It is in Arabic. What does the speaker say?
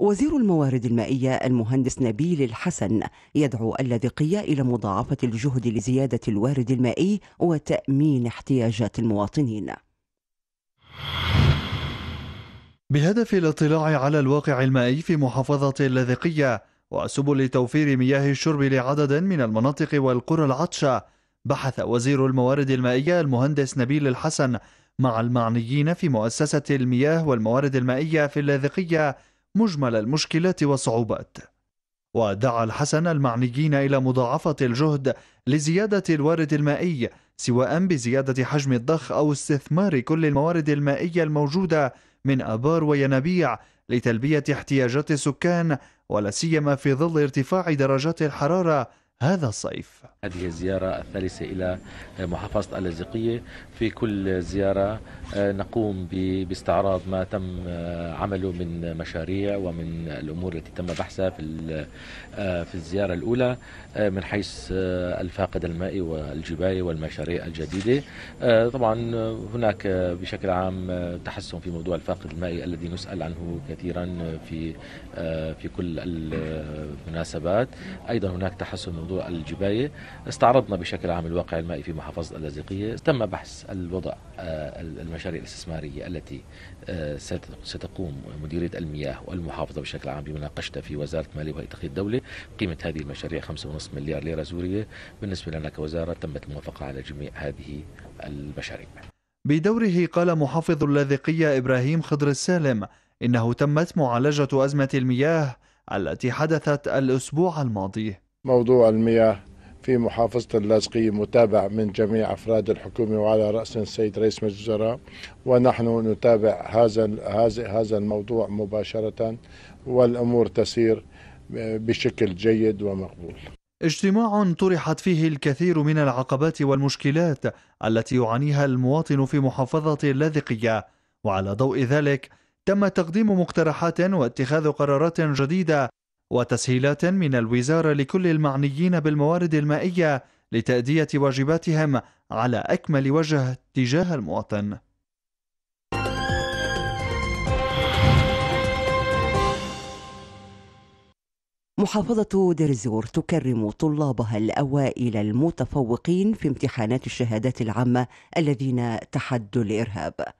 وزير الموارد المائية المهندس نبيل الحسن يدعو اللاذقية إلى مضاعفة الجهد لزيادة الوارد المائي وتأمين احتياجات المواطنين. بهدف الاطلاع على الواقع المائي في محافظة اللاذقية وسبل توفير مياه الشرب لعدد من المناطق والقرى العطشة، بحث وزير الموارد المائية المهندس نبيل الحسن مع المعنيين في مؤسسة المياه والموارد المائية في اللاذقية مجمل المشكلات والصعوبات ودعا الحسن المعنيين إلى مضاعفة الجهد لزيادة الوارد المائي سواء بزيادة حجم الضخ أو استثمار كل الموارد المائية الموجودة من أبار وينابيع لتلبية احتياجات السكان ولا سيما في ظل ارتفاع درجات الحرارة هذا الصيف هذه الزيارة الثالثة إلى محافظة اللاذقية في كل زيارة آه، نقوم باستعراض ما تم آه، عمله من مشاريع ومن الأمور التي تم بحثها في آه، في الزيارة الأولى من حيث الفاقد المائي والجباية والمشاريع الجديدة طبعا هناك بشكل عام تحسن في موضوع الفاقد المائي الذي نسأل عنه كثيرا في في كل المناسبات أيضا هناك تحسن موضوع الجباية استعرضنا بشكل عام الواقع المائي في محافظة اللاذقية تم بحث الوضع آه، المشاريع الاستثمارية التي آه، ستقوم مديرية المياه والمحافظة بشكل عام بمناقشتها في وزارة مالية وإدارة الدولة قيمة هذه المشاريع 5.5 مليار ليرة سورية بالنسبة لنا كوزارة تمت الموافقة على جميع هذه المشاريع بدوره قال محافظ اللاذقية إبراهيم خضر السالم إنه تمت معالجة أزمة المياه التي حدثت الأسبوع الماضي موضوع المياه في محافظة اللاذقية متابع من جميع أفراد الحكومة وعلى رأس السيد رئيس مجلس الوزراء ونحن نتابع هذا هذا الموضوع مباشرة والأمور تسير بشكل جيد ومقبول اجتماع طرحت فيه الكثير من العقبات والمشكلات التي يعانيها المواطن في محافظة اللاذقية وعلى ضوء ذلك تم تقديم مقترحات واتخاذ قرارات جديدة وتسهيلات من الوزارة لكل المعنيين بالموارد المائية لتأدية واجباتهم على أكمل وجه تجاه المواطن. محافظة دير الزور تكرم طلابها الأوائل المتفوقين في امتحانات الشهادات العامة الذين تحدوا الإرهاب